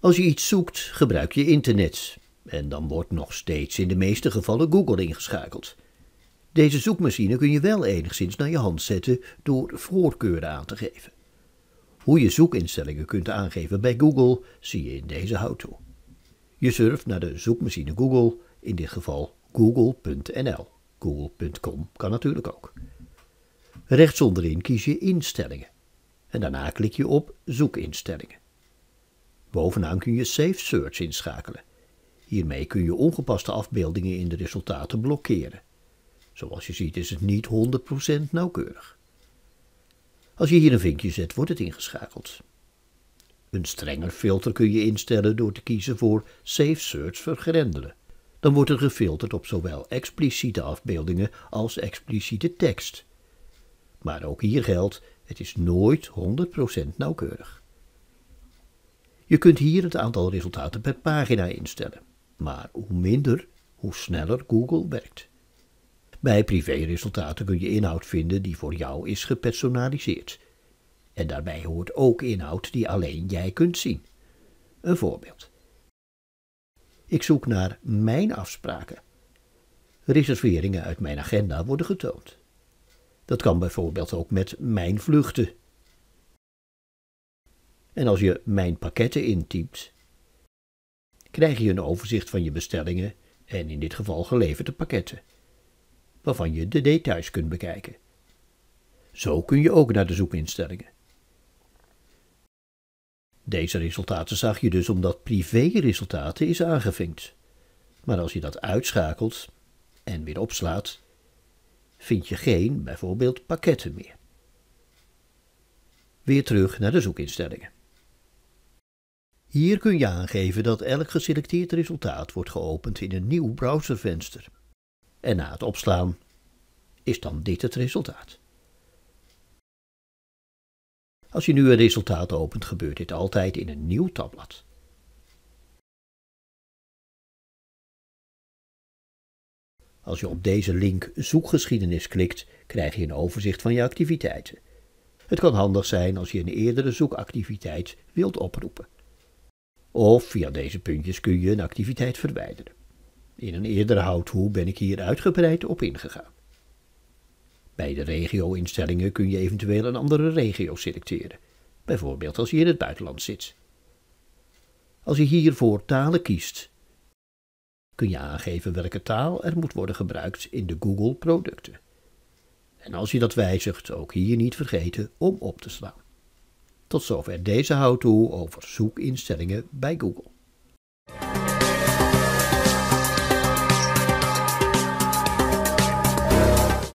Als je iets zoekt, gebruik je internet. En dan wordt nog steeds in de meeste gevallen Google ingeschakeld. Deze zoekmachine kun je wel enigszins naar je hand zetten door voorkeuren aan te geven. Hoe je zoekinstellingen kunt aangeven bij Google zie je in deze houding. Je surft naar de zoekmachine Google, in dit geval google.nl. Google.com kan natuurlijk ook. Rechtsonderin kies je instellingen en daarna klik je op zoekinstellingen. Bovenaan kun je Safe Search inschakelen. Hiermee kun je ongepaste afbeeldingen in de resultaten blokkeren. Zoals je ziet is het niet 100% nauwkeurig. Als je hier een vinkje zet, wordt het ingeschakeld. Een strenger filter kun je instellen door te kiezen voor Safe Search vergrendelen. Dan wordt er gefilterd op zowel expliciete afbeeldingen als expliciete tekst. Maar ook hier geldt, het is nooit 100% nauwkeurig. Je kunt hier het aantal resultaten per pagina instellen. Maar hoe minder, hoe sneller Google werkt. Bij privéresultaten kun je inhoud vinden die voor jou is gepersonaliseerd. En daarbij hoort ook inhoud die alleen jij kunt zien. Een voorbeeld. Ik zoek naar mijn afspraken. Reserveringen uit mijn agenda worden getoond. Dat kan bijvoorbeeld ook met mijn vluchten en als je Mijn pakketten intypt, krijg je een overzicht van je bestellingen en in dit geval geleverde pakketten, waarvan je de details kunt bekijken. Zo kun je ook naar de zoekinstellingen. Deze resultaten zag je dus omdat privé-resultaten is aangevinkt. Maar als je dat uitschakelt en weer opslaat, vind je geen, bijvoorbeeld, pakketten meer. Weer terug naar de zoekinstellingen. Hier kun je aangeven dat elk geselecteerd resultaat wordt geopend in een nieuw browservenster. En na het opslaan is dan dit het resultaat. Als je nu een resultaat opent, gebeurt dit altijd in een nieuw tabblad. Als je op deze link Zoekgeschiedenis klikt, krijg je een overzicht van je activiteiten. Het kan handig zijn als je een eerdere zoekactiviteit wilt oproepen of via deze puntjes kun je een activiteit verwijderen. In een eerdere houthoe ben ik hier uitgebreid op ingegaan. Bij de regio-instellingen kun je eventueel een andere regio selecteren, bijvoorbeeld als je in het buitenland zit. Als je hier voor talen kiest, kun je aangeven welke taal er moet worden gebruikt in de Google-producten. En als je dat wijzigt, ook hier niet vergeten om op te slaan. Tot zover deze how-to over zoekinstellingen bij Google.